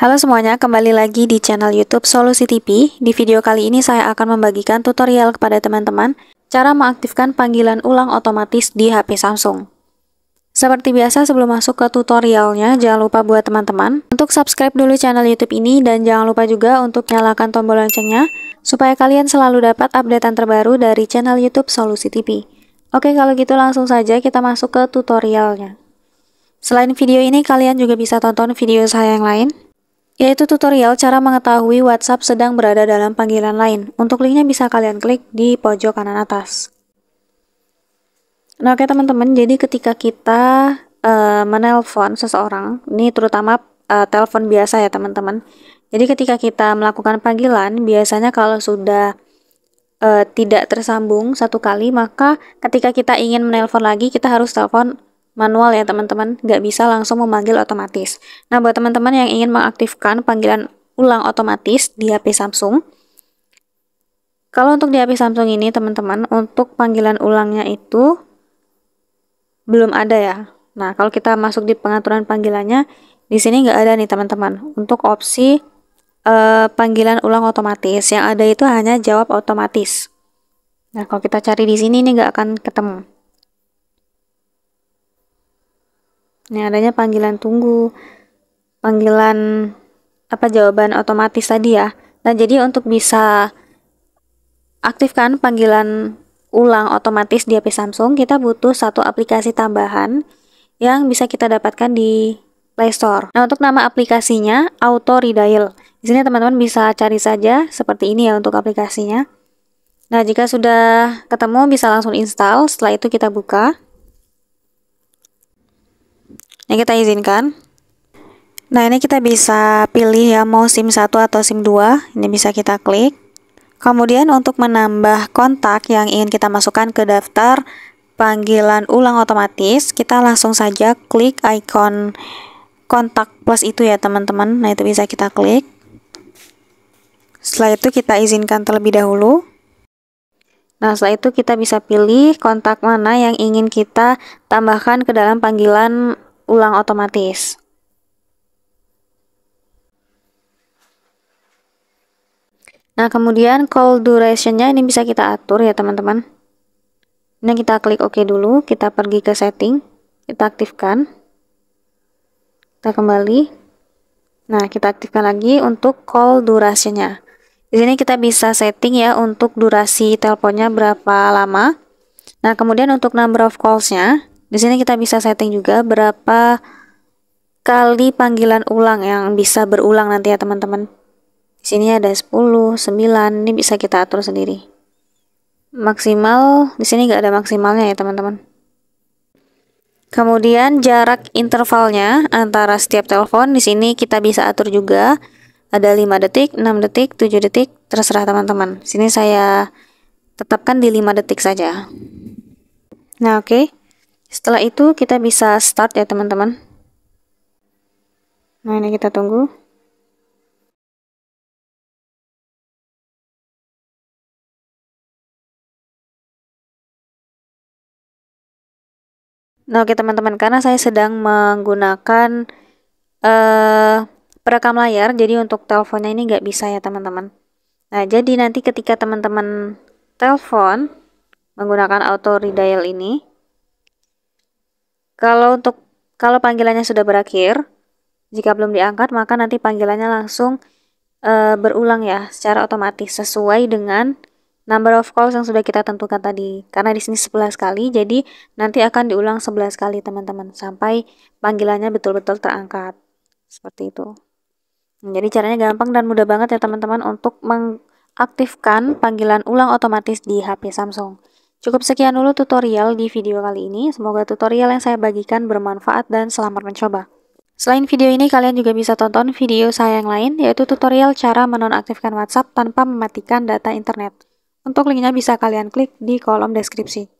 Halo semuanya, kembali lagi di channel YouTube Solusi TV. Di video kali ini saya akan membagikan tutorial kepada teman-teman cara mengaktifkan panggilan ulang otomatis di HP Samsung. Seperti biasa sebelum masuk ke tutorialnya, jangan lupa buat teman-teman untuk subscribe dulu channel YouTube ini dan jangan lupa juga untuk nyalakan tombol loncengnya supaya kalian selalu dapat updatean terbaru dari channel YouTube Solusi TV. Oke, kalau gitu langsung saja kita masuk ke tutorialnya. Selain video ini, kalian juga bisa tonton video saya yang lain yaitu tutorial cara mengetahui WhatsApp sedang berada dalam panggilan lain. Untuk linknya bisa kalian klik di pojok kanan atas. Nah oke teman-teman, jadi ketika kita uh, menelpon seseorang, ini terutama uh, telepon biasa ya teman-teman. Jadi ketika kita melakukan panggilan, biasanya kalau sudah uh, tidak tersambung satu kali, maka ketika kita ingin menelpon lagi, kita harus telepon manual ya teman-teman, nggak bisa langsung memanggil otomatis. Nah buat teman-teman yang ingin mengaktifkan panggilan ulang otomatis di HP Samsung, kalau untuk di HP Samsung ini teman-teman, untuk panggilan ulangnya itu belum ada ya. Nah kalau kita masuk di pengaturan panggilannya, di sini nggak ada nih teman-teman. Untuk opsi eh, panggilan ulang otomatis, yang ada itu hanya jawab otomatis. Nah kalau kita cari di sini ini nggak akan ketemu. Nah, adanya panggilan tunggu, panggilan apa jawaban otomatis tadi ya. Nah, jadi untuk bisa aktifkan panggilan ulang otomatis di HP Samsung, kita butuh satu aplikasi tambahan yang bisa kita dapatkan di Play Store. Nah, untuk nama aplikasinya Auto Redial. Di sini teman-teman bisa cari saja seperti ini ya untuk aplikasinya. Nah, jika sudah ketemu bisa langsung install, setelah itu kita buka. Ini kita izinkan. Nah, ini kita bisa pilih ya mau SIM 1 atau SIM 2. Ini bisa kita klik. Kemudian untuk menambah kontak yang ingin kita masukkan ke daftar panggilan ulang otomatis, kita langsung saja klik icon kontak plus itu ya teman-teman. Nah, itu bisa kita klik. Setelah itu kita izinkan terlebih dahulu. Nah, setelah itu kita bisa pilih kontak mana yang ingin kita tambahkan ke dalam panggilan ulang otomatis. Nah, kemudian call duration-nya ini bisa kita atur ya teman-teman. Nah, kita klik OK dulu, kita pergi ke setting, kita aktifkan. Kita kembali. Nah, kita aktifkan lagi untuk call durasinya. Di sini kita bisa setting ya untuk durasi teleponnya berapa lama. Nah, kemudian untuk number of calls-nya, di sini kita bisa setting juga berapa kali panggilan ulang yang bisa berulang nanti ya teman-teman. Di sini ada 10, 9, ini bisa kita atur sendiri. Maksimal, di sini nggak ada maksimalnya ya teman-teman. Kemudian jarak intervalnya antara setiap telepon di sini kita bisa atur juga. Ada 5 detik, 6 detik, 7 detik, terserah teman-teman. Sini saya tetapkan di 5 detik saja. Nah, oke. Okay. Setelah itu kita bisa start ya teman-teman. Nah ini kita tunggu. Nah oke teman-teman karena saya sedang menggunakan uh, perekam layar jadi untuk teleponnya ini nggak bisa ya teman-teman. Nah jadi nanti ketika teman-teman telepon menggunakan auto redial ini kalau untuk kalau panggilannya sudah berakhir, jika belum diangkat maka nanti panggilannya langsung e, berulang ya secara otomatis sesuai dengan number of calls yang sudah kita tentukan tadi. Karena di sini 11 kali, jadi nanti akan diulang 11 kali teman-teman sampai panggilannya betul-betul terangkat. Seperti itu. Jadi caranya gampang dan mudah banget ya teman-teman untuk mengaktifkan panggilan ulang otomatis di HP Samsung. Cukup sekian dulu tutorial di video kali ini. Semoga tutorial yang saya bagikan bermanfaat dan selamat mencoba. Selain video ini, kalian juga bisa tonton video saya yang lain, yaitu tutorial cara menonaktifkan WhatsApp tanpa mematikan data internet. Untuk linknya bisa kalian klik di kolom deskripsi.